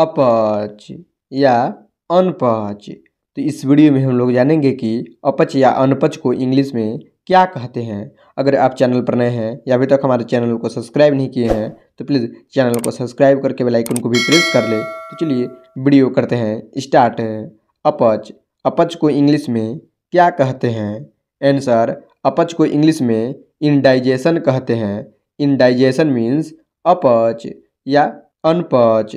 अपच या अनपच तो इस वीडियो में हम लोग जानेंगे कि अपच या अनपच को इंग्लिश में क्या कहते हैं अगर आप चैनल पर नए हैं या अभी तक हमारे चैनल को सब्सक्राइब नहीं किए हैं तो प्लीज़ चैनल को सब्सक्राइब करके बेल आइकन को भी प्रेस कर ले तो चलिए वीडियो करते हैं स्टार्ट अपच अपच को इंग्लिश में क्या कहते हैं एंसर अपच को इंग्लिश में इनडाइजेशन कहते हैं इनडाइजेशन मीन्स अपच या अनपच